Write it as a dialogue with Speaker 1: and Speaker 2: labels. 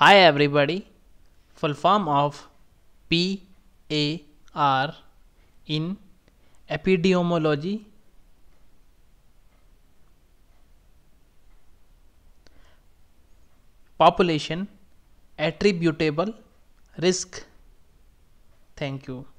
Speaker 1: Hi everybody, full form of PAR in epidemiology population attributable risk. Thank you.